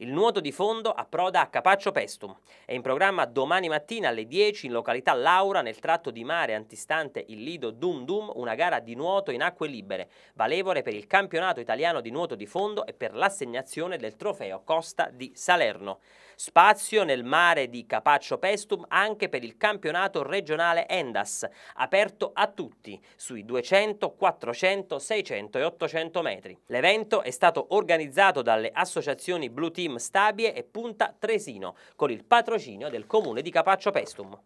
Il nuoto di fondo approda a Capaccio Pestum. È in programma domani mattina alle 10 in località Laura nel tratto di mare antistante il lido Dum Dum una gara di nuoto in acque libere, valevole per il campionato italiano di nuoto di fondo e per l'assegnazione del trofeo Costa di Salerno. Spazio nel mare di Capaccio Pestum anche per il campionato regionale Endas, aperto a tutti sui 200, 400, 600 e 800 metri. L'evento è stato organizzato dalle associazioni Blue Team Team Stabie e Punta Tresino, con il patrocinio del comune di Capaccio Pestum.